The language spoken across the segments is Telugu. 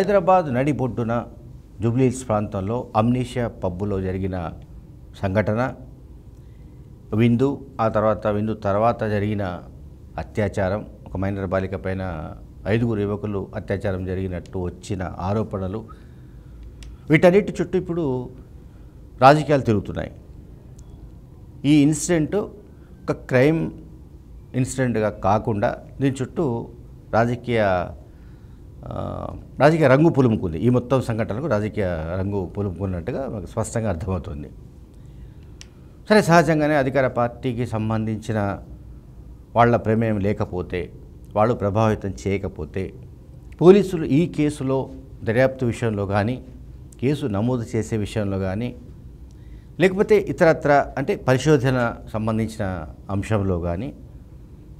హైదరాబాద్ నడిబొడ్డున జూబ్లీహిల్స్ ప్రాంతంలో అమ్నీషియా పబ్బులో జరిగిన సంఘటన విందు ఆ తర్వాత విందు తర్వాత జరిగిన అత్యాచారం ఒక మైనర్ బాలిక పైన ఐదుగురు యువకులు అత్యాచారం జరిగినట్టు వచ్చిన ఆరోపణలు వీటన్నిటి చుట్టూ ఇప్పుడు రాజకీయాలు తిరుగుతున్నాయి ఈ ఇన్సిడెంట్ ఒక క్రైమ్ ఇన్సిడెంట్గా కాకుండా దీని చుట్టూ రాజకీయ రాజకీయ రంగు పులుముకుంది ఈ మొత్తం సంఘటనకు రాజకీయ రంగు పులుముకున్నట్టుగా మనకు స్పష్టంగా అర్థమవుతుంది సరే సహజంగానే అధికార పార్టీకి సంబంధించిన వాళ్ళ ప్రమేయం లేకపోతే వాళ్ళు ప్రభావితం చేయకపోతే పోలీసులు ఈ కేసులో దర్యాప్తు విషయంలో కానీ కేసు నమోదు చేసే విషయంలో కానీ లేకపోతే ఇతరత్ర అంటే పరిశోధన సంబంధించిన అంశంలో కానీ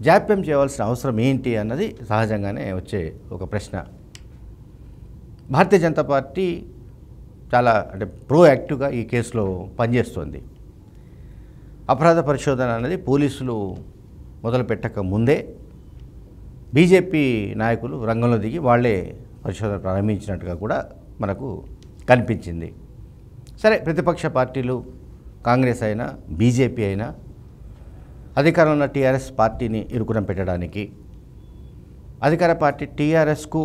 జాప్యం చేయవలసిన అవసరం ఏంటి అన్నది సహజంగానే వచ్చే ఒక ప్రశ్న భారతీయ జనతా పార్టీ చాలా అంటే ప్రోయాక్టివ్గా ఈ కేసులో పనిచేస్తుంది అపరాధ పరిశోధన అనేది పోలీసులు మొదలుపెట్టక ముందే బీజేపీ నాయకులు రంగంలో దిగి వాళ్లే పరిశోధన ప్రారంభించినట్టుగా కూడా మనకు కనిపించింది సరే ప్రతిపక్ష పార్టీలు కాంగ్రెస్ అయినా బీజేపీ అయినా అధికారంలో ఉన్న టీఆర్ఎస్ పార్టీని ఇరుకురం పెట్టడానికి అధికార పార్టీ టీఆర్ఎస్కు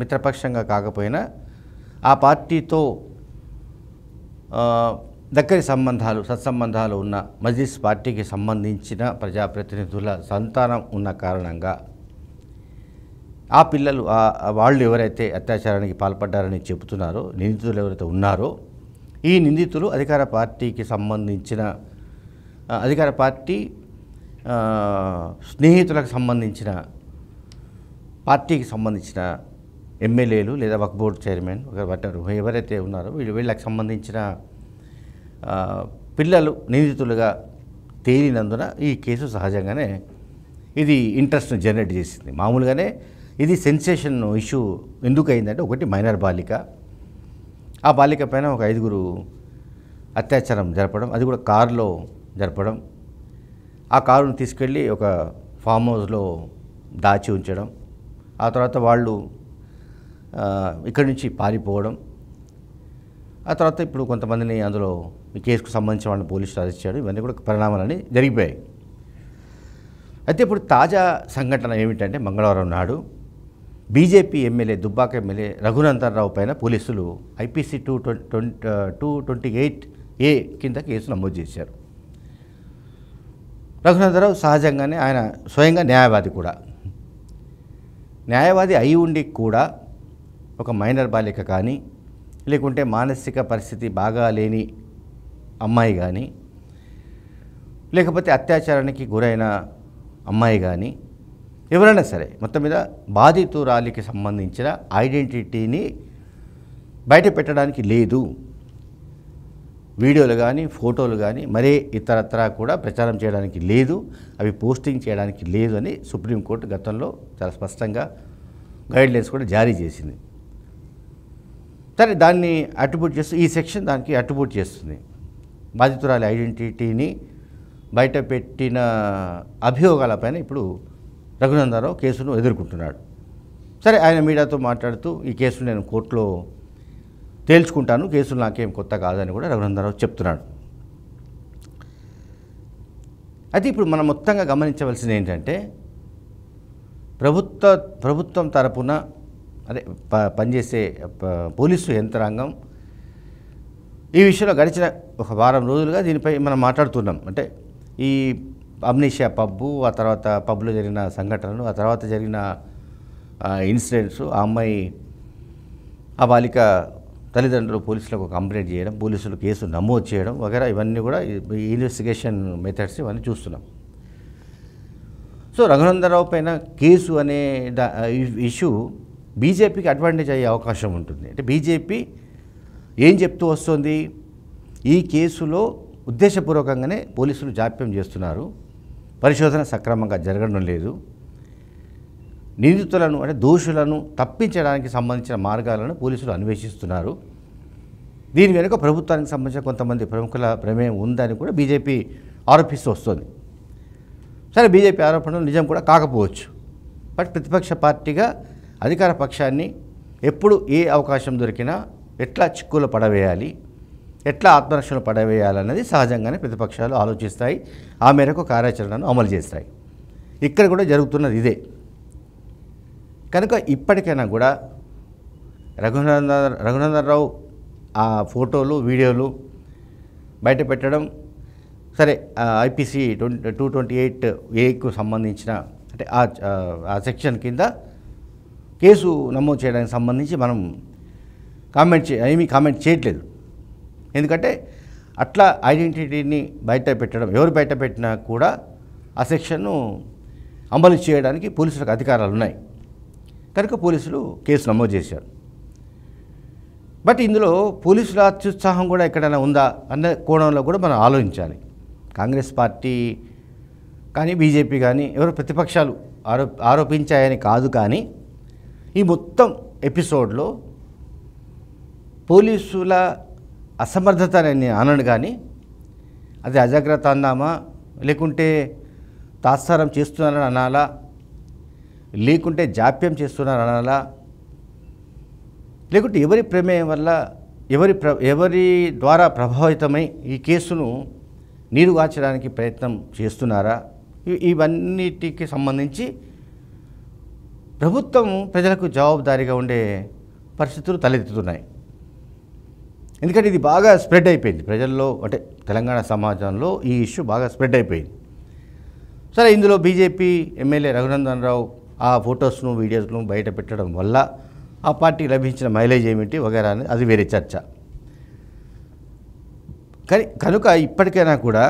మిత్రపక్షంగా కాకపోయినా ఆ పార్టీతో దగ్గరి సంబంధాలు సత్సంబంధాలు ఉన్న మజీస్ పార్టీకి సంబంధించిన ప్రజాప్రతినిధుల సంతానం ఉన్న కారణంగా ఆ పిల్లలు వాళ్ళు ఎవరైతే అత్యాచారానికి పాల్పడ్డారని చెబుతున్నారో నిందితులు ఎవరైతే ఉన్నారో ఈ నిందితులు అధికార పార్టీకి సంబంధించిన అధికార పార్టీ స్నేహితులకు సంబంధించిన పార్టీకి సంబంధించిన ఎమ్మెల్యేలు లేదా ఒక బోర్డు చైర్మన్ ఒకరు ఎవరైతే ఉన్నారో వీళ్ళు వీళ్ళకి సంబంధించిన పిల్లలు నిందితులుగా తేలినందున ఈ కేసు సహజంగానే ఇది ఇంట్రెస్ట్ను జనరేట్ చేసింది మామూలుగానే ఇది సెన్సేషన్ ఇష్యూ ఎందుకు అయిందంటే ఒకటి మైనర్ బాలిక ఆ బాలిక పైన ఒక ఐదుగురు అత్యాచారం జరపడం అది కూడా కారులో జరపడం ఆ కారును తీసుకెళ్ళి ఒక ఫామ్ హౌస్లో దాచి ఉంచడం ఆ తర్వాత వాళ్ళు ఇక్కడి నుంచి పారిపోవడం ఆ తర్వాత ఇప్పుడు కొంతమందిని అందులో ఈ కేసుకు సంబంధించిన వాళ్ళని పోలీసులు అరెస్ట్ చేయడం ఇవన్నీ కూడా పరిణామాలని జరిగిపోయాయి అయితే ఇప్పుడు తాజా సంఘటన ఏమిటంటే మంగళవారం నాడు BJP MLA Dubbaka MLA Raghunandan Rao పైన పోలీసులు IPC two twenty two twenty eight A కింద కేసు నమోదు చేశారు రఘునాథరావు సహజంగానే ఆయన స్వయంగా న్యాయవాది కూడా న్యాయవాది అయి ఉండి కూడా ఒక మైనర్ బాలిక కానీ లేకుంటే మానసిక పరిస్థితి బాగా లేని అమ్మాయి కానీ లేకపోతే అత్యాచారానికి గురైన అమ్మాయి కానీ ఎవరైనా సరే మొత్తం మీద బాధితురాలికి సంబంధించిన ఐడెంటిటీని బయట పెట్టడానికి లేదు వీడియోలు కానీ ఫోటోలు కానీ మరే ఇతరత్రా కూడా ప్రచారం చేయడానికి లేదు అవి పోస్టింగ్ చేయడానికి లేదు అని సుప్రీంకోర్టు గతంలో చాలా స్పష్టంగా గైడ్లైన్స్ కూడా జారీ చేసింది సరే దాన్ని అట్రిబ్యూట్ చేస్తూ ఈ సెక్షన్ దానికి అట్రిబ్యూట్ చేస్తుంది బాధితురాలి ఐడెంటిటీని బయట పెట్టిన అభియోగాలపైన ఇప్పుడు రఘునందరావు కేసును ఎదుర్కొంటున్నాడు సరే ఆయన మీడియాతో మాట్లాడుతూ ఈ కేసును నేను కోర్టులో తేల్చుకుంటాను కేసులు నాకేం కొత్త కాదని కూడా రఘునందనరావు చెప్తున్నాడు అయితే ఇప్పుడు మనం మొత్తంగా గమనించవలసింది ఏంటంటే ప్రభుత్వ ప్రభుత్వం తరపున అదే ప పనిచేసే పోలీసు యంత్రాంగం ఈ విషయంలో గడిచిన ఒక వారం రోజులుగా దీనిపై మనం మాట్లాడుతున్నాం అంటే ఈ అమ్నేషియా పబ్బు ఆ తర్వాత పబ్లో జరిగిన సంఘటనలు ఆ తర్వాత జరిగిన ఇన్సిడెంట్స్ ఆ అమ్మాయి ఆ బాలిక తల్లిదండ్రులు పోలీసులకు కంప్లైంట్ చేయడం పోలీసులు కేసు నమోదు చేయడం వగేరా ఇవన్నీ కూడా ఇన్వెస్టిగేషన్ మెథడ్స్ ఇవన్నీ చూస్తున్నాం సో రఘునందరావు పైన కేసు అనే ఇష్యూ బీజేపీకి అడ్వాంటేజ్ అయ్యే అవకాశం ఉంటుంది అంటే బీజేపీ ఏం చెప్తూ వస్తుంది ఈ కేసులో ఉద్దేశపూర్వకంగానే పోలీసులు జాప్యం చేస్తున్నారు పరిశోధన సక్రమంగా జరగడం లేదు నిందితులను అంటే దోషులను తప్పించడానికి సంబంధించిన మార్గాలను పోలీసులు అన్వేషిస్తున్నారు దీని వెనుక ప్రభుత్వానికి సంబంధించిన కొంతమంది ప్రముఖుల ప్రమేయం ఉందని కూడా బీజేపీ ఆరోపిస్తూ వస్తుంది సరే బీజేపీ ఆరోపణలు నిజం కూడా కాకపోవచ్చు బట్ ప్రతిపక్ష పార్టీగా అధికార పక్షాన్ని ఎప్పుడు ఏ అవకాశం దొరికినా ఎట్లా చిక్కులు పడవేయాలి ఎట్లా ఆత్మరక్షణలు పడవేయాలన్నది సహజంగానే ప్రతిపక్షాలు ఆలోచిస్తాయి ఆ మేరకు కార్యాచరణను అమలు చేస్తాయి ఇక్కడ కూడా జరుగుతున్నది ఇదే కనుక ఇప్పటికైనా కూడా రఘునందన్ రఘునందనరావు ఆ ఫోటోలు వీడియోలు బయట పెట్టడం సరే IPC twenty two twenty eight ఏకు సంబంధించిన అంటే ఆ సెక్షన్ కింద కేసు నమోదు చేయడానికి సంబంధించి మనం కామెంట్ చే ఏమీ కామెంట్ చేయట్లేదు ఎందుకంటే అట్లా ఐడెంటిటీని బయట పెట్టడం ఎవరు బయట పెట్టినా కూడా ఆ సెక్షన్ను అమలు చేయడానికి పోలీసులకు అధికారాలు ఉన్నాయి కనుక పోలీసులు కేసు నమోదు చేశారు బట్ ఇందులో పోలీసుల అత్యుత్సాహం కూడా ఎక్కడైనా ఉందా అన్న కోణంలో కూడా మనం ఆలోచించాలి కాంగ్రెస్ పార్టీ కానీ బీజేపీ కానీ ఎవరు ప్రతిపక్షాలు ఆరో ఆరోపించాయని కాదు కానీ ఈ మొత్తం ఎపిసోడ్లో పోలీసుల అసమర్థత అని అనను కానీ అది అజాగ్రత్త అందామా లేకుంటే తాత్సారం చేస్తున్నారని అనాలా లేకుంటే జాప్యం చేస్తున్నారు అనాలా లేకుంటే ఎవరి ప్రమేయం వల్ల ఎవరి ప్ర ఎవరి ద్వారా ప్రభావితమై ఈ కేసును నీరుగార్చడానికి ప్రయత్నం చేస్తున్నారా ఇవన్నిటికి సంబంధించి ప్రభుత్వం ప్రజలకు జవాబుదారీగా ఉండే పరిస్థితులు తలెత్తుతున్నాయి ఎందుకంటే ఇది బాగా స్ప్రెడ్ అయిపోయింది ప్రజల్లో అంటే తెలంగాణ సమాజంలో ఈ ఇష్యూ బాగా స్ప్రెడ్ అయిపోయింది సరే ఇందులో బీజేపీ ఎమ్మెల్యే రఘునందన్ రావు ఆ ఫొటోస్ను వీడియోస్ను బయట పెట్టడం వల్ల ఆ పార్టీ లభించిన మైలేజ్ ఏమిటి వగేరా అది వేరే చర్చ కానీ కనుక ఇప్పటికైనా కూడా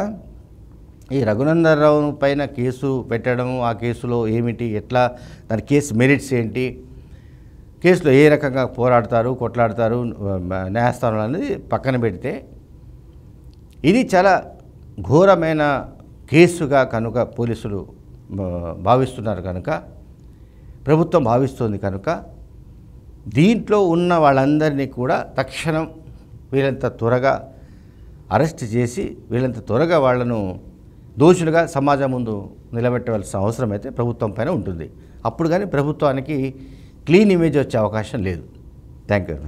ఈ రఘునందనరావు పైన కేసు పెట్టడం ఆ కేసులో ఏమిటి ఎట్లా దాని కేసు మెరిట్స్ ఏంటి కేసులో ఏ రకంగా పోరాడతారు కొట్లాడతారు న్యాయస్థానం అనేది పక్కన పెడితే ఇది చాలా ఘోరమైన కేసుగా కనుక పోలీసులు భావిస్తున్నారు కనుక ప్రభుత్వం భావిస్తోంది కనుక దీంట్లో ఉన్న వాళ్ళందరినీ కూడా తక్షణం వీళ్ళంత త్వరగా అరెస్ట్ చేసి వీళ్ళంత త్వరగా వాళ్లను దోషులుగా సమాజం ముందు నిలబెట్టవలసిన అవసరం అయితే ప్రభుత్వం పైన ఉంటుంది అప్పుడు కానీ ప్రభుత్వానికి క్లీన్ ఇమేజ్ వచ్చే అవకాశం లేదు థ్యాంక్ యూ